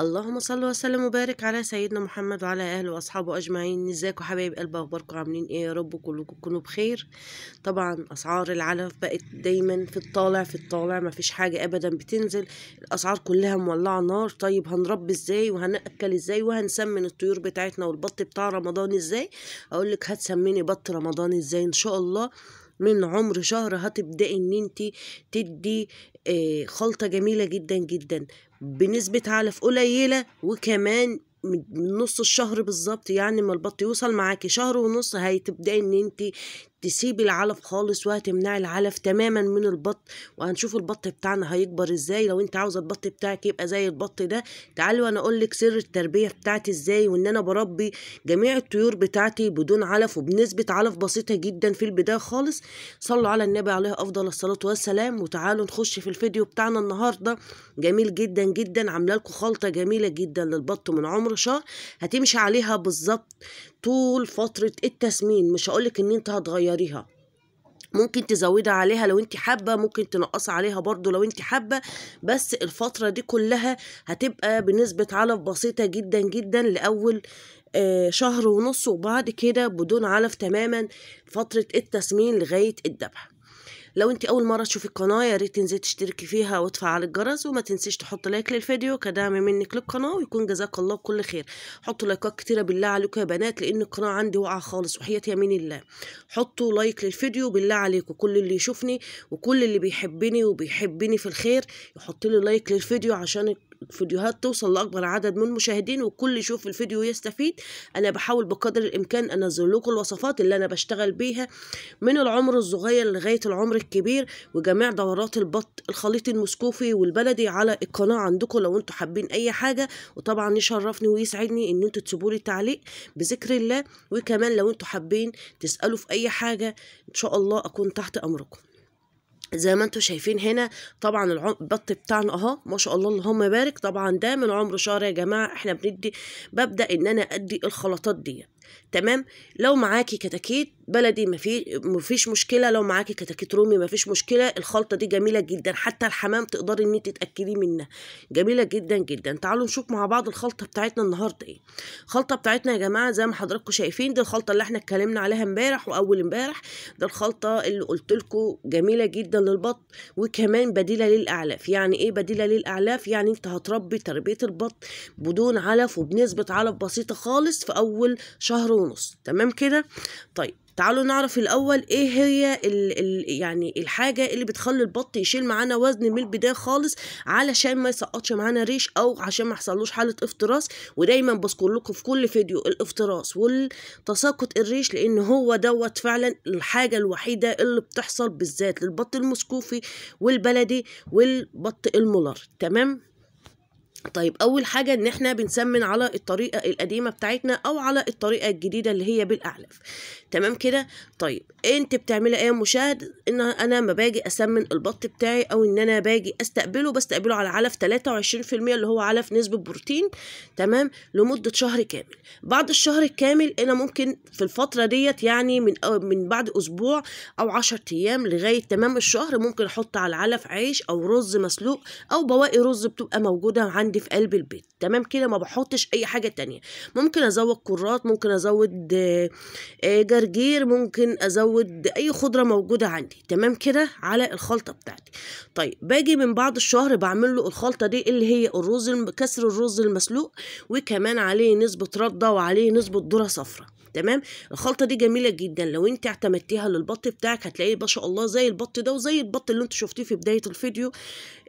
اللهم صل وسلم وبارك على سيدنا محمد وعلى اهله واصحابه اجمعين ازيكم حبايب قلب اخباركم عاملين ايه يا رب كلكم تكونوا بخير طبعا اسعار العلف بقت دايما في الطالع في الطالع مفيش حاجه ابدا بتنزل الاسعار كلها مولعه نار طيب هنربي ازاي وهناكل ازاي وهنسمن الطيور بتاعتنا والبط بتاع رمضان ازاي اقول لك هتسمني بط رمضان ازاي ان شاء الله من عمر شهر هتبدأي ان انت تدي آه، خلطة جميلة جدا جدا بنسبة علف قليلة وكمان من نص الشهر بالظبط يعني ما البط يوصل معاكي شهر ونص هتبداي ان انت تسيبي العلف خالص وهتمنعي العلف تماما من البط وهنشوف البط بتاعنا هيكبر ازاي لو انت عاوزه البط بتاعك يبقى زي البط ده تعالي وانا اقول لك سر التربيه بتاعتي ازاي وان انا بربي جميع الطيور بتاعتي بدون علف وبنسبه علف بسيطه جدا في البدايه خالص صلوا على النبي عليه افضل الصلاه والسلام وتعالوا نخش في الفيديو بتاعنا النهارده جميل جدا جدا عامله لكم خلطه جميله جدا للبط من عمر شهر هتمشي عليها بالظبط طول فتره التسمين مش هقول لك ان انت هتغير مقدارها ممكن تزودي عليها لو انت حابه ممكن تنقصي عليها برضو لو انت حابه بس الفتره دي كلها هتبقى بنسبه علف بسيطه جدا جدا لاول آه شهر ونص وبعد كده بدون علف تماما فتره التسمين لغايه الذبح لو انت اول مره تشوفي القناه يا ريت تنزلي تشتركي فيها وتفعل الجرس وما تنسيش تحط لايك للفيديو كدعم منك للقناه ويكون جزاك الله كل خير حطوا لايكات كتيره بالله عليكم يا بنات لان القناه عندي واقعه خالص وحياه يمين الله حطوا لايك للفيديو بالله عليكم كل اللي يشوفني وكل اللي بيحبني وبيحبني في الخير يحط لي لايك للفيديو عشان فيديوهات توصل لأكبر عدد من المشاهدين وكل يشوف الفيديو يستفيد أنا بحاول بقدر الإمكان أنزل لكم الوصفات اللي أنا بشتغل بيها من العمر الصغير لغاية العمر الكبير وجميع دورات البط الخليط المسكوفي والبلدي على القناة عندكم لو أنتوا حابين أي حاجة وطبعا يشرفني ويسعدني إن أنتوا تسيبوا لي تعليق بذكر الله وكمان لو أنتوا حابين تسألوا في أي حاجة إن شاء الله أكون تحت أمركم زي ما انتم شايفين هنا طبعا البط بتاعنا اهو ما شاء الله اللهم بارك طبعا ده من عمر شهر يا جماعه احنا بندي ببدا ان انا ادي الخلطات ديت تمام لو معاكي كتاكيت بلدي مفي مفيش مشكله لو معاكي كتاكيت رومي مفيش مشكله الخلطه دي جميله جدا حتى الحمام تقدري ان انت تاكلي منها جميله جدا جدا تعالوا نشوف مع بعض الخلطه بتاعتنا النهارده ايه الخلطه بتاعتنا يا جماعه زي ما حضراتكم شايفين دي الخلطه اللي احنا اتكلمنا عليها امبارح واول امبارح ده الخلطه اللي قلت جميله جدا للبط وكمان بديله للاعلاف يعني ايه بديله للاعلاف يعني انت هتربي تربيه البط بدون علف وبنسبه علف بسيطه خالص في اول شهر شهر ونص تمام كده طيب تعالوا نعرف الاول ايه هي الـ الـ يعني الحاجه اللي بتخلي البط يشيل معانا وزن من البدايه خالص علشان ما يسقطش معانا ريش او عشان ما يحصلوش حاله افتراس ودايما بذكر لكم في كل فيديو الافتراس والتساقط الريش لان هو دوت فعلا الحاجه الوحيده اللي بتحصل بالذات للبط المسكوفي والبلدي والبط المولر تمام طيب اول حاجه ان احنا بنسمن على الطريقه القديمه بتاعتنا او على الطريقه الجديده اللي هي بالاعلاف تمام كده طيب انت بتعملي ايه يا مشاهد ان انا ما باجي اسمن البط بتاعي او ان انا باجي استقبله بستقبله على علف 23% اللي هو علف نسبه بروتين تمام لمده شهر كامل بعد الشهر الكامل انا ممكن في الفتره ديت يعني من من بعد اسبوع او 10 ايام لغايه تمام الشهر ممكن احط على العلف عيش او رز مسلوق او بواقي رز بتبقى موجوده عندي عندي في قلب البيت تمام كده ما بحطش اي حاجه تانية ممكن ازود كرات ممكن ازود آه، جرجير ممكن ازود اي خضره موجوده عندي تمام كده على الخلطه بتاعتي طيب باجي من بعد الشهر بعمل له الخلطه دي اللي هي الرز كسر الرز المسلوق وكمان عليه نسبه رده وعليه نسبه ذره صفراء تمام الخلطه دي جميله جدا لو انت اعتمدتيها للبط بتاعك هتلاقيه ما شاء الله زي البط ده وزي البط اللي انتوا شفتيه في بدايه الفيديو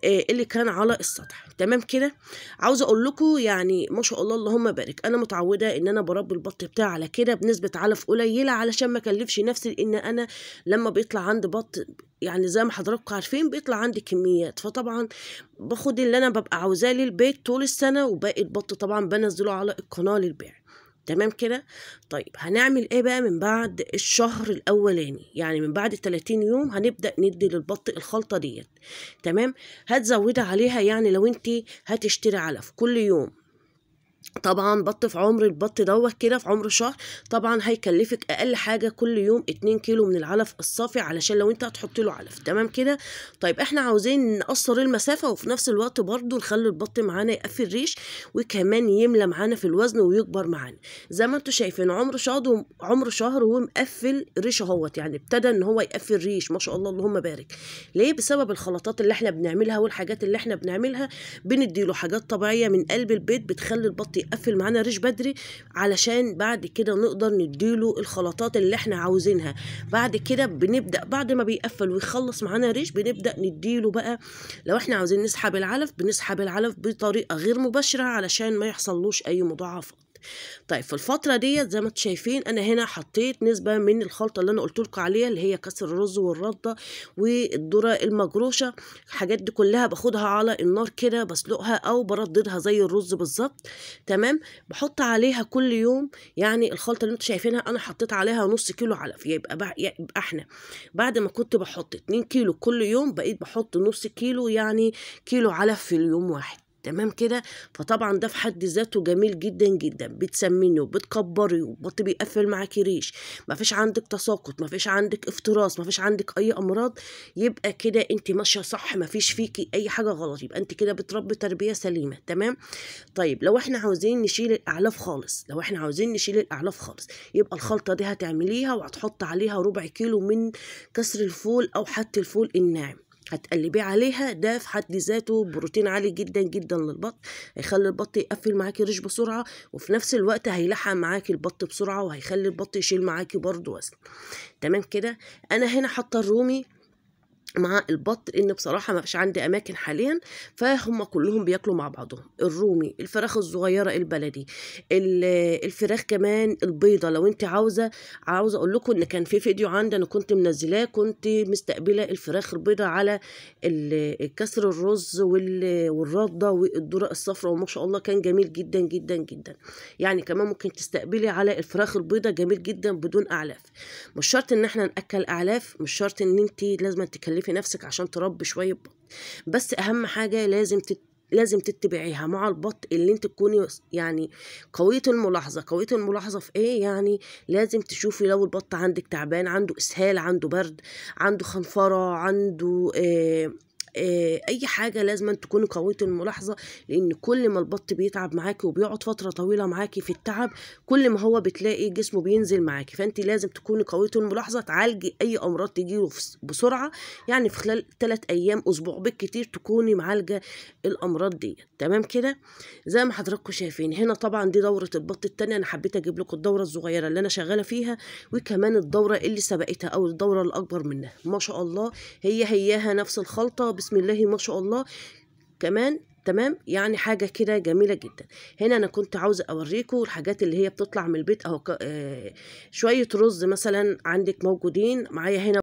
آه اللي كان على السطح تمام كده عاوزه اقول لكم يعني ما شاء الله اللهم بارك انا متعوده ان انا بربي البط بتاعي على كده بنسبه علف قليله علشان ما اكلفش نفسي ان انا لما بيطلع عند بط يعني زي ما حضراتكم عارفين بيطلع عندي كميات فطبعا باخد اللي انا ببقى عاوزاه للبيت طول السنه وباقي البط طبعا بنزله على القناه للبيع تمام كده طيب هنعمل ايه بقى من بعد الشهر الاولاني يعني من بعد 30 يوم هنبدا ندي للبط الخلطه ديت تمام هتزودي عليها يعني لو انت هتشتري علف كل يوم طبعا بط في عمر البط دوت كده في عمر شهر طبعا هيكلفك اقل حاجه كل يوم 2 كيلو من العلف الصافي علشان لو انت هتحط له علف تمام كده طيب احنا عاوزين نقصر المسافه وفي نفس الوقت برضو نخلي البط معانا يقفل ريش وكمان يملى معانا في الوزن ويكبر معانا زي ما انتم شايفين عمر شهر وعمر عمر شهر وهو مقفل ريش اهوت يعني ابتدى ان هو يقفل ريش ما شاء الله اللهم بارك ليه بسبب الخلطات اللي احنا بنعملها والحاجات اللي احنا بنعملها بنديله حاجات طبيعيه من قلب البيت بتخلي البط يقفل معانا ريش بدري علشان بعد كده نقدر نديله الخلطات اللي احنا عاوزينها بعد كده بنبدا بعد ما بيقفل ويخلص معانا ريش بنبدا نديله بقى لو احنا عاوزين نسحب العلف بنسحب العلف بطريقه غير مباشره علشان ما يحصلوش اي مضاعفات طيب في الفترة ديت زي ما انتم شايفين انا هنا حطيت نسبة من الخلطة اللي انا قلت لكم عليها اللي هي كسر الرز والردة والذرة المجروشة الحاجات دي كلها باخدها على النار كده بسلقها او برددها زي الرز بالظبط تمام بحط عليها كل يوم يعني الخلطة اللي انتم شايفينها انا حطيت عليها نص كيلو علف يبقى بقى يبقى احنا بعد ما كنت بحط 2 كيلو كل يوم بقيت بحط نص كيلو يعني كيلو علف في اليوم واحد تمام كده فطبعا ده في حد ذاته جميل جدا جدا بتسمنه وبتكبري وبط بيقفل معاكي ريش مفيش عندك تساقط مفيش عندك افتراس مفيش عندك اي امراض يبقى كده انت ماشيه صح مفيش فيكي اي حاجه غلط يبقى انت كده بتربي تربيه سليمه تمام طيب لو احنا عاوزين نشيل الاعلاف خالص لو احنا عاوزين نشيل الاعلاف خالص يبقى الخلطه دي هتعمليها وهتحط عليها ربع كيلو من كسر الفول او حتى الفول الناعم هتقلبيه عليها ده في حد ذاته بروتين عالي جدا جدا للبط هيخلي البط يقفل معاكي ريش بسرعه وفي نفس الوقت هيلحق معاكي البط بسرعه وهيخلي البط يشيل معاكي برضه وزن تمام كده انا هنا حاطه الرومي مع البط لان بصراحه ما فيش عندي اماكن حاليا فهم كلهم بياكلوا مع بعضهم الرومي الفراخ الصغيره البلدي الفراخ كمان البيضه لو انت عاوزه عاوزه اقول لكم ان كان في فيديو عندي انا كنت منزلاه كنت مستقبله الفراخ البيضه على كسر الرز والرده والدرق الصفراء وما شاء الله كان جميل جدا جدا جدا يعني كمان ممكن تستقبلي على الفراخ البيضه جميل جدا بدون اعلاف مش شرط ان احنا ناكل اعلاف مش شرط ان انت لازم تكلمي كلفي نفسك عشان تربي شويه بط بس اهم حاجه لازم تت... لازم تتبعيها مع البط اللي انت تكوني يعني قويه الملاحظه قويه الملاحظه في ايه يعني لازم تشوفي لو البط عندك تعبان عنده اسهال عنده برد عنده خنفره عنده آه، آه، اي حاجه لازم تكون قويه الملاحظه لان كل ما البط بيتعب معاكي وبيقعد فتره طويله معاكي في التعب كل ما هو بتلاقي جسمه بينزل معاكي فانت لازم تكوني قويه الملاحظه تعالجي اي امراض تجيله بسرعه يعني في خلال 3 ايام اسبوع بالكتير تكوني معالجه الامراض دي تمام كده زي ما حضراتكم شايفين هنا طبعا دي دوره البط الثانيه انا حبيت اجيب لكم الدوره الصغيره اللي انا شغاله فيها وكمان الدوره اللي سبقتها او الدوره الاكبر منها ما شاء الله هي هياها نفس الخلطه بس بسم الله ما شاء الله كمان تمام يعني حاجة كده جميلة جدا هنا أنا كنت عاوزة أوريكم الحاجات اللي هي بتطلع من البيت أهو آه، شوية رز مثلا عندك موجودين معايا هنا